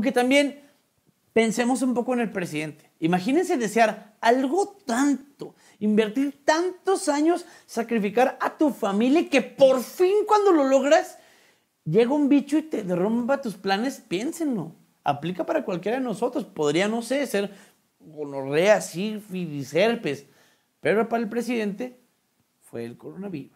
Aunque también pensemos un poco en el presidente. Imagínense desear algo tanto, invertir tantos años, sacrificar a tu familia y que por fin cuando lo logras, llega un bicho y te derrumba tus planes. Piénsenlo. Aplica para cualquiera de nosotros. Podría, no sé, ser gonorrea, sífilis, herpes. Pero para el presidente fue el coronavirus.